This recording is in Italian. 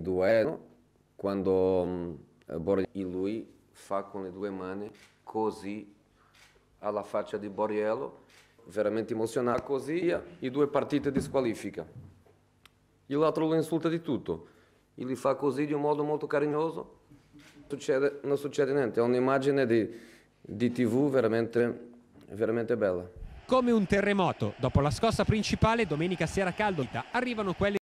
i duello eh, quando eh, Borello lui fa con le due mani così alla faccia di Borello, veramente emozionato così, e eh, due partite di squalifica. E l'altro lo insulta di tutto, e gli fa così di un modo molto carinoso, succede, non succede niente, è un'immagine di, di tv veramente, veramente bella. Come un terremoto, dopo la scossa principale domenica sera caldo arrivano quelle